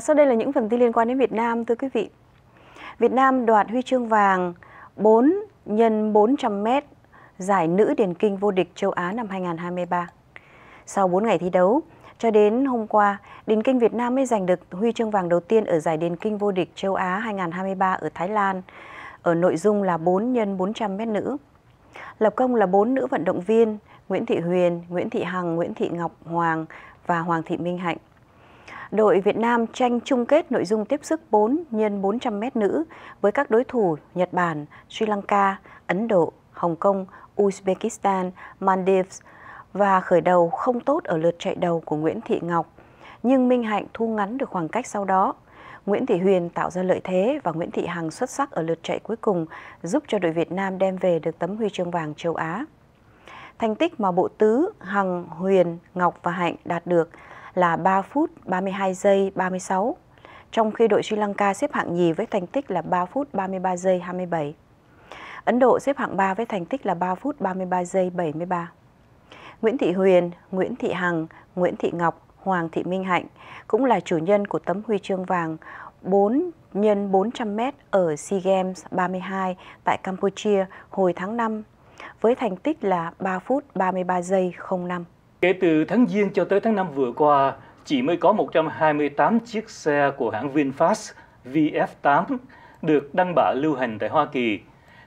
sau đây là những phần tin liên quan đến Việt Nam thưa quý vị. Việt Nam đoạt huy chương vàng 4 nhân 400m giải nữ điền kinh vô địch châu Á năm 2023. Sau 4 ngày thi đấu, cho đến hôm qua, điền kinh Việt Nam mới giành được huy chương vàng đầu tiên ở giải điền kinh vô địch châu Á 2023 ở Thái Lan, ở nội dung là 4 nhân 400m nữ. Lập công là 4 nữ vận động viên Nguyễn Thị Huyền, Nguyễn Thị Hằng, Nguyễn Thị Ngọc Hoàng và Hoàng Thị Minh Hạnh đội Việt Nam tranh chung kết nội dung tiếp sức 4 x 400m nữ với các đối thủ Nhật Bản, Sri Lanka, Ấn Độ, Hồng Kông, Uzbekistan, Maldives và khởi đầu không tốt ở lượt chạy đầu của Nguyễn Thị Ngọc. Nhưng Minh Hạnh thu ngắn được khoảng cách sau đó. Nguyễn Thị Huyền tạo ra lợi thế và Nguyễn Thị Hằng xuất sắc ở lượt chạy cuối cùng giúp cho đội Việt Nam đem về được tấm huy chương vàng châu Á. Thành tích mà bộ tứ Hằng, Huyền, Ngọc và Hạnh đạt được – là 3 phút 32 giây 36, trong khi đội Sri Lanka xếp hạng nhì với thành tích là 3 phút 33 giây 27. Ấn Độ xếp hạng 3 với thành tích là 3 phút 33 giây 73. Nguyễn Thị Huyền, Nguyễn Thị Hằng, Nguyễn Thị Ngọc, Hoàng Thị Minh Hạnh cũng là chủ nhân của tấm huy chương vàng 4 nhân 400m ở SEA Games 32 tại Campuchia hồi tháng 5 với thành tích là 3 phút 33 giây 05. Kể từ tháng Giêng cho tới tháng 5 vừa qua, chỉ mới có 128 chiếc xe của hãng VinFast VF8 được đăng bạ lưu hành tại Hoa Kỳ.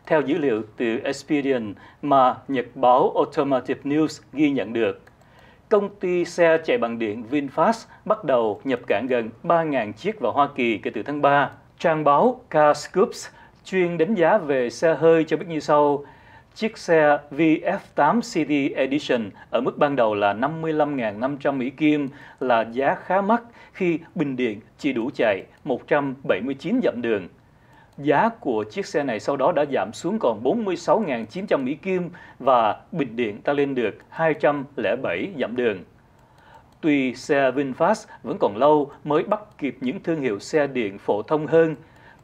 Theo dữ liệu từ Experian mà nhật báo Automotive News ghi nhận được, công ty xe chạy bằng điện VinFast bắt đầu nhập cảng gần 3.000 chiếc vào Hoa Kỳ kể từ tháng 3. Trang báo Car Scoops chuyên đánh giá về xe hơi cho biết như sau – Chiếc xe VF8 City Edition ở mức ban đầu là 55.500 Mỹ Kim là giá khá mắc khi bình điện chỉ đủ chạy 179 dặm đường. Giá của chiếc xe này sau đó đã giảm xuống còn 46.900 Mỹ Kim và bình điện ta lên được 207 dặm đường. Tuy xe VinFast vẫn còn lâu mới bắt kịp những thương hiệu xe điện phổ thông hơn,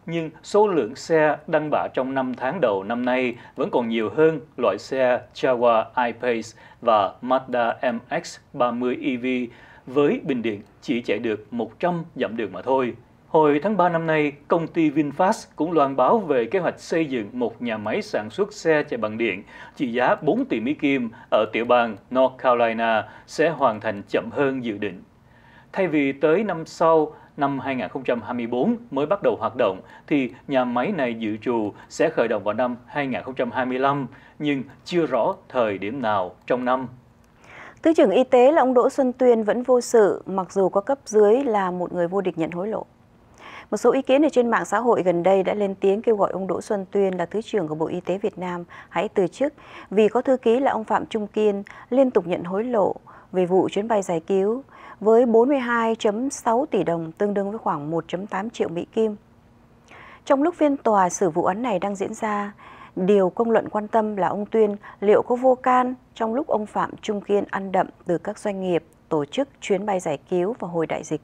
nhưng số lượng xe đăng bạ trong 5 tháng đầu năm nay vẫn còn nhiều hơn loại xe Jaguar I-Pace và Mazda MX-30 EV với bình điện chỉ chạy được 100 dặm đường mà thôi. Hồi tháng 3 năm nay, công ty VinFast cũng loan báo về kế hoạch xây dựng một nhà máy sản xuất xe chạy bằng điện trị giá 4 tỷ Mỹ Kim ở tiểu bang North Carolina sẽ hoàn thành chậm hơn dự định. Thay vì tới năm sau, năm 2024 mới bắt đầu hoạt động thì nhà máy này dự trù sẽ khởi động vào năm 2025 nhưng chưa rõ thời điểm nào trong năm. Thứ trưởng Y tế là ông Đỗ Xuân Tuyên vẫn vô sự mặc dù có cấp dưới là một người vô địch nhận hối lộ. Một số ý kiến ở trên mạng xã hội gần đây đã lên tiếng kêu gọi ông Đỗ Xuân Tuyên là Thứ trưởng của Bộ Y tế Việt Nam hãy từ chức vì có thư ký là ông Phạm Trung Kiên liên tục nhận hối lộ về vụ chuyến bay giải cứu với 42.6 tỷ đồng tương đương với khoảng 1.8 triệu Mỹ Kim. Trong lúc phiên tòa xử vụ án này đang diễn ra, điều công luận quan tâm là ông Tuyên liệu có vô can trong lúc ông Phạm Trung Kiên ăn đậm từ các doanh nghiệp tổ chức chuyến bay giải cứu và hồi đại dịch.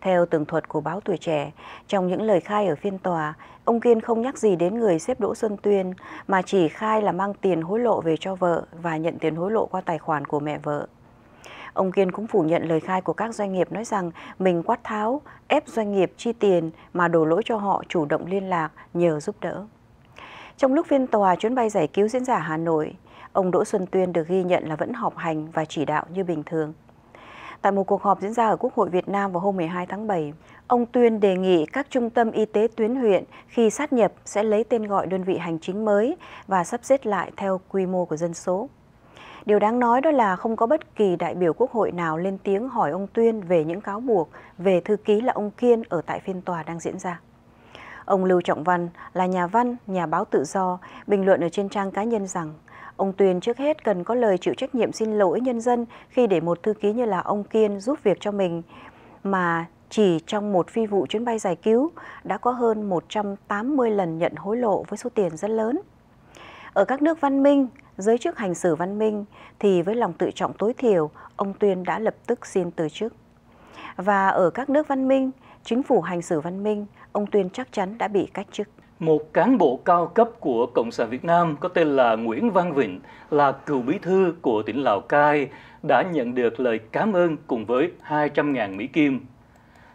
Theo tường thuật của báo Tuổi Trẻ, trong những lời khai ở phiên tòa, ông Kiên không nhắc gì đến người xếp Đỗ Xuân Tuyên mà chỉ khai là mang tiền hối lộ về cho vợ và nhận tiền hối lộ qua tài khoản của mẹ vợ. Ông Kiên cũng phủ nhận lời khai của các doanh nghiệp nói rằng mình quát tháo, ép doanh nghiệp chi tiền mà đổ lỗi cho họ chủ động liên lạc nhờ giúp đỡ. Trong lúc phiên tòa chuyến bay giải cứu diễn giả Hà Nội, ông Đỗ Xuân Tuyên được ghi nhận là vẫn học hành và chỉ đạo như bình thường. Tại một cuộc họp diễn ra ở Quốc hội Việt Nam vào hôm 12 tháng 7, ông Tuyên đề nghị các trung tâm y tế tuyến huyện khi sát nhập sẽ lấy tên gọi đơn vị hành chính mới và sắp xếp lại theo quy mô của dân số. Điều đáng nói đó là không có bất kỳ đại biểu Quốc hội nào lên tiếng hỏi ông Tuyên về những cáo buộc về thư ký là ông Kiên ở tại phiên tòa đang diễn ra. Ông Lưu Trọng Văn là nhà văn, nhà báo tự do, bình luận ở trên trang cá nhân rằng Ông Tuyên trước hết cần có lời chịu trách nhiệm xin lỗi nhân dân khi để một thư ký như là ông Kiên giúp việc cho mình mà chỉ trong một phi vụ chuyến bay giải cứu đã có hơn 180 lần nhận hối lộ với số tiền rất lớn. Ở các nước văn minh, giới chức hành xử văn minh thì với lòng tự trọng tối thiểu, ông Tuyên đã lập tức xin từ chức. Và ở các nước văn minh, chính phủ hành xử văn minh, ông Tuyên chắc chắn đã bị cách chức. Một cán bộ cao cấp của Cộng sản Việt Nam có tên là Nguyễn Văn Vịnh là cựu bí thư của tỉnh Lào Cai đã nhận được lời cảm ơn cùng với 200.000 Mỹ Kim.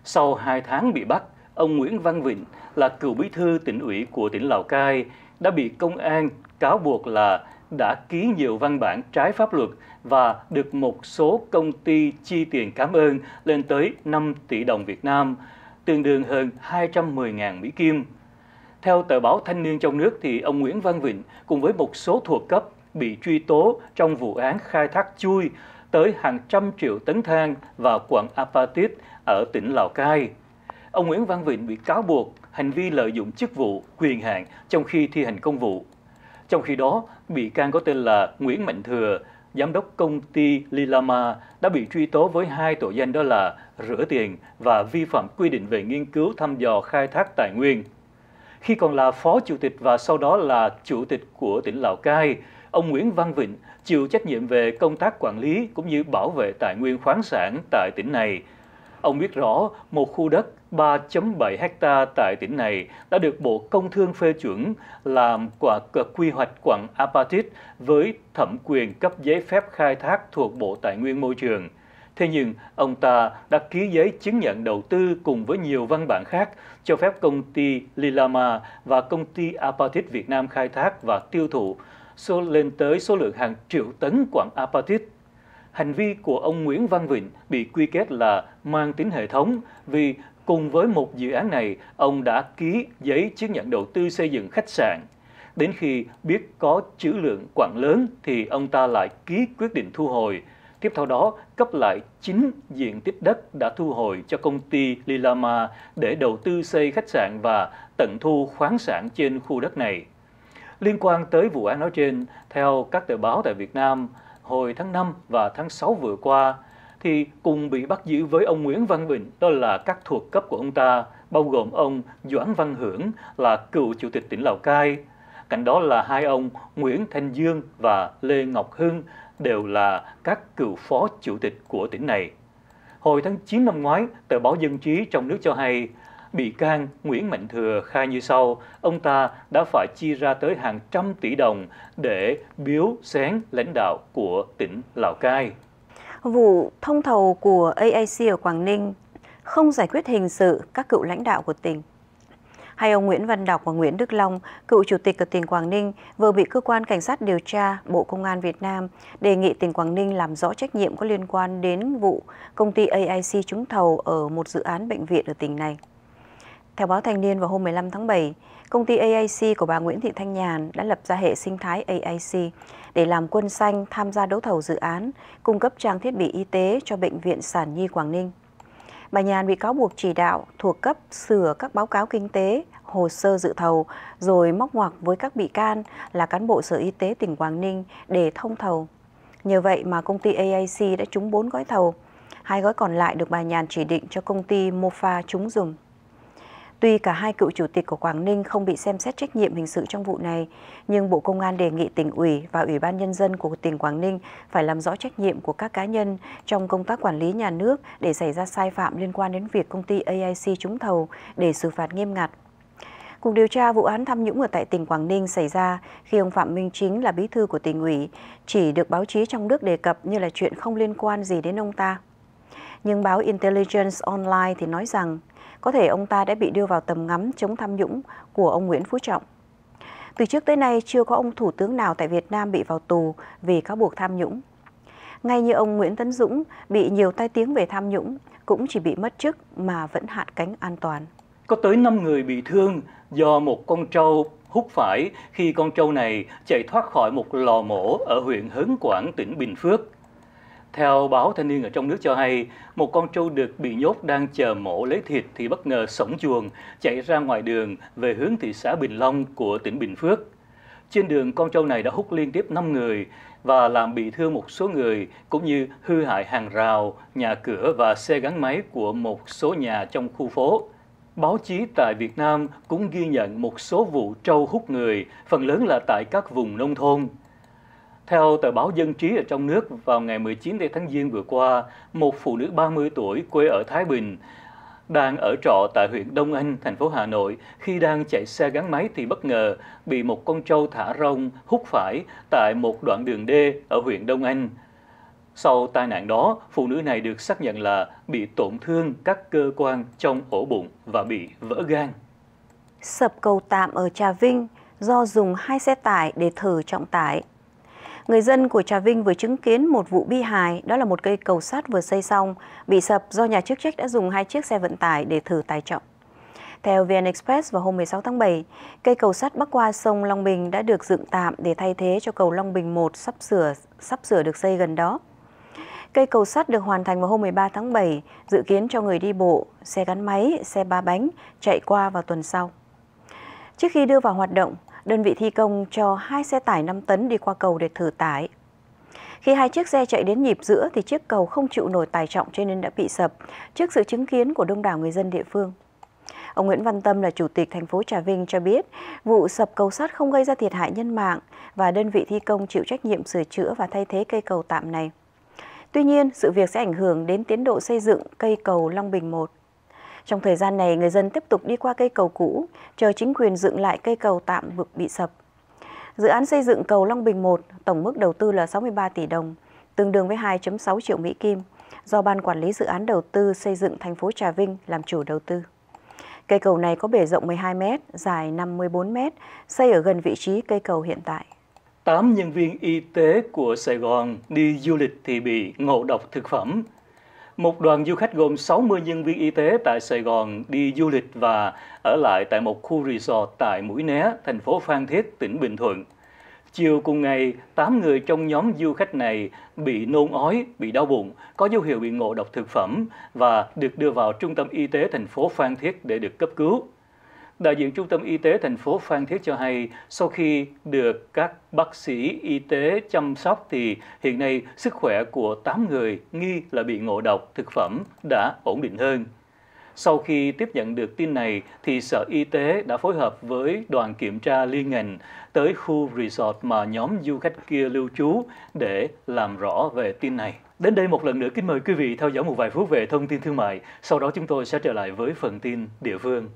Sau 2 tháng bị bắt, ông Nguyễn Văn Vịnh là cựu bí thư tỉnh ủy của tỉnh Lào Cai đã bị công an cáo buộc là đã ký nhiều văn bản trái pháp luật và được một số công ty chi tiền cảm ơn lên tới 5 tỷ đồng Việt Nam, tương đương hơn 210.000 Mỹ Kim. Theo tờ báo Thanh niên trong nước thì ông Nguyễn Văn Vịnh cùng với một số thuộc cấp bị truy tố trong vụ án khai thác chui tới hàng trăm triệu tấn than vào quận Apatit ở tỉnh Lào Cai. Ông Nguyễn Văn Vịnh bị cáo buộc hành vi lợi dụng chức vụ, quyền hạn trong khi thi hành công vụ. Trong khi đó, bị can có tên là Nguyễn Mạnh Thừa, giám đốc công ty Lilama đã bị truy tố với hai tội danh đó là rửa tiền và vi phạm quy định về nghiên cứu thăm dò khai thác tài nguyên. Khi còn là phó chủ tịch và sau đó là chủ tịch của tỉnh Lào Cai, ông Nguyễn Văn Vịnh chịu trách nhiệm về công tác quản lý cũng như bảo vệ tài nguyên khoáng sản tại tỉnh này. Ông biết rõ một khu đất 3.7 hecta tại tỉnh này đã được Bộ Công Thương phê chuẩn làm quả quy hoạch quặng apatit với thẩm quyền cấp giấy phép khai thác thuộc Bộ Tài nguyên Môi trường. Thế nhưng, ông ta đã ký giấy chứng nhận đầu tư cùng với nhiều văn bản khác cho phép công ty Lilama và công ty Apatit Việt Nam khai thác và tiêu thụ số lên tới số lượng hàng triệu tấn quặng apatit. Hành vi của ông Nguyễn Văn Vịnh bị quy kết là mang tính hệ thống vì cùng với một dự án này, ông đã ký giấy chứng nhận đầu tư xây dựng khách sạn. Đến khi biết có chữ lượng quảng lớn thì ông ta lại ký quyết định thu hồi. Tiếp theo đó, cấp lại 9 diện tích đất đã thu hồi cho công ty Lilama để đầu tư xây khách sạn và tận thu khoáng sản trên khu đất này. Liên quan tới vụ án nói trên, theo các tờ báo tại Việt Nam, hồi tháng 5 và tháng 6 vừa qua, thì cùng bị bắt giữ với ông Nguyễn Văn Bình, đó là các thuộc cấp của ông ta, bao gồm ông Doãn Văn Hưởng là cựu chủ tịch tỉnh Lào Cai. Cạnh đó là hai ông Nguyễn Thanh Dương và Lê Ngọc Hưng đều là các cựu phó chủ tịch của tỉnh này. Hồi tháng 9 năm ngoái, tờ báo Dân Trí trong nước cho hay bị can Nguyễn Mạnh Thừa khai như sau, ông ta đã phải chi ra tới hàng trăm tỷ đồng để biếu xén lãnh đạo của tỉnh Lào Cai. Vụ thông thầu của AIC ở Quảng Ninh không giải quyết hình sự các cựu lãnh đạo của tỉnh. Hai ông Nguyễn Văn Đọc và Nguyễn Đức Long, cựu chủ tịch của tỉnh Quảng Ninh, vừa bị cơ quan cảnh sát điều tra Bộ Công an Việt Nam đề nghị tỉnh Quảng Ninh làm rõ trách nhiệm có liên quan đến vụ công ty AIC trúng thầu ở một dự án bệnh viện ở tỉnh này. Theo báo Thanh niên vào hôm 15 tháng 7, công ty AAC của bà Nguyễn Thị Thanh Nhàn đã lập ra hệ sinh thái AAC để làm quân xanh tham gia đấu thầu dự án, cung cấp trang thiết bị y tế cho Bệnh viện Sản Nhi Quảng Ninh. Bà Nhàn bị cáo buộc chỉ đạo, thuộc cấp, sửa các báo cáo kinh tế, hồ sơ dự thầu, rồi móc ngoặc với các bị can là cán bộ Sở Y tế tỉnh Quảng Ninh để thông thầu. Nhờ vậy mà công ty AAC đã trúng 4 gói thầu. Hai gói còn lại được bà Nhàn chỉ định cho công ty Mofa trúng dùng. Tuy cả hai cựu chủ tịch của Quảng Ninh không bị xem xét trách nhiệm hình sự trong vụ này, nhưng Bộ Công an đề nghị tỉnh ủy và Ủy ban Nhân dân của tỉnh Quảng Ninh phải làm rõ trách nhiệm của các cá nhân trong công tác quản lý nhà nước để xảy ra sai phạm liên quan đến việc công ty AIC trúng thầu để xử phạt nghiêm ngặt Cuộc điều tra vụ án tham nhũng ở tại tỉnh Quảng Ninh xảy ra khi ông Phạm Minh Chính là bí thư của tỉnh ủy, chỉ được báo chí trong nước đề cập như là chuyện không liên quan gì đến ông ta. Nhưng báo Intelligence Online thì nói rằng, có thể ông ta đã bị đưa vào tầm ngắm chống tham nhũng của ông Nguyễn Phú Trọng. Từ trước tới nay chưa có ông thủ tướng nào tại Việt Nam bị vào tù vì cáo buộc tham nhũng. Ngay như ông Nguyễn Tấn Dũng bị nhiều tai tiếng về tham nhũng cũng chỉ bị mất chức mà vẫn hạn cánh an toàn. Có tới 5 người bị thương do một con trâu hút phải khi con trâu này chạy thoát khỏi một lò mổ ở huyện Hớn Quảng, tỉnh Bình Phước. Theo báo Thanh niên ở trong nước cho hay, một con trâu được bị nhốt đang chờ mổ lấy thịt thì bất ngờ sổng chuồng, chạy ra ngoài đường về hướng thị xã Bình Long của tỉnh Bình Phước. Trên đường, con trâu này đã hút liên tiếp 5 người và làm bị thương một số người, cũng như hư hại hàng rào, nhà cửa và xe gắn máy của một số nhà trong khu phố. Báo chí tại Việt Nam cũng ghi nhận một số vụ trâu hút người, phần lớn là tại các vùng nông thôn. Theo tờ báo Dân trí ở trong nước, vào ngày 19 tháng Giêng vừa qua, một phụ nữ 30 tuổi quê ở Thái Bình đang ở trọ tại huyện Đông Anh, thành phố Hà Nội, khi đang chạy xe gắn máy thì bất ngờ bị một con trâu thả rông hút phải tại một đoạn đường d ở huyện Đông Anh. Sau tai nạn đó, phụ nữ này được xác nhận là bị tổn thương các cơ quan trong ổ bụng và bị vỡ gan. Sập cầu tạm ở Trà Vinh do dùng hai xe tải để thử trọng tải Người dân của Trà Vinh vừa chứng kiến một vụ bi hài, đó là một cây cầu sắt vừa xây xong, bị sập do nhà chức trách đã dùng hai chiếc xe vận tải để thử tài trọng. Theo VN Express vào hôm 16 tháng 7, cây cầu sắt bắc qua sông Long Bình đã được dựng tạm để thay thế cho cầu Long Bình 1 sắp sửa sắp sửa được xây gần đó. Cây cầu sắt được hoàn thành vào hôm 13 tháng 7, dự kiến cho người đi bộ, xe gắn máy, xe ba bánh chạy qua vào tuần sau. Trước khi đưa vào hoạt động, đơn vị thi công cho hai xe tải 5 tấn đi qua cầu để thử tải. Khi hai chiếc xe chạy đến nhịp giữa thì chiếc cầu không chịu nổi tải trọng cho nên đã bị sập trước sự chứng kiến của đông đảo người dân địa phương. Ông Nguyễn Văn Tâm là chủ tịch thành phố Trà Vinh cho biết, vụ sập cầu sắt không gây ra thiệt hại nhân mạng và đơn vị thi công chịu trách nhiệm sửa chữa và thay thế cây cầu tạm này. Tuy nhiên, sự việc sẽ ảnh hưởng đến tiến độ xây dựng cây cầu Long Bình 1. Trong thời gian này, người dân tiếp tục đi qua cây cầu cũ, chờ chính quyền dựng lại cây cầu tạm vực bị sập. Dự án xây dựng cầu Long Bình 1, tổng mức đầu tư là 63 tỷ đồng, tương đương với 2.6 triệu Mỹ Kim, do Ban Quản lý Dự án Đầu tư xây dựng thành phố Trà Vinh làm chủ đầu tư. Cây cầu này có bề rộng 12 m, dài 54 m, xây ở gần vị trí cây cầu hiện tại. tám nhân viên y tế của Sài Gòn đi du lịch thì bị ngộ độc thực phẩm một đoàn du khách gồm 60 nhân viên y tế tại Sài Gòn đi du lịch và ở lại tại một khu resort tại Mũi Né, thành phố Phan Thiết, tỉnh Bình Thuận. Chiều cùng ngày, 8 người trong nhóm du khách này bị nôn ói, bị đau bụng, có dấu hiệu bị ngộ độc thực phẩm và được đưa vào trung tâm y tế thành phố Phan Thiết để được cấp cứu đại diện Trung tâm Y tế thành phố Phan Thiết cho hay sau khi được các bác sĩ y tế chăm sóc thì hiện nay sức khỏe của 8 người nghi là bị ngộ độc thực phẩm đã ổn định hơn. Sau khi tiếp nhận được tin này, thì Sở Y tế đã phối hợp với đoàn kiểm tra liên ngành tới khu resort mà nhóm du khách kia lưu trú để làm rõ về tin này. Đến đây một lần nữa kính mời quý vị theo dõi một vài phút về thông tin thương mại, sau đó chúng tôi sẽ trở lại với phần tin địa phương.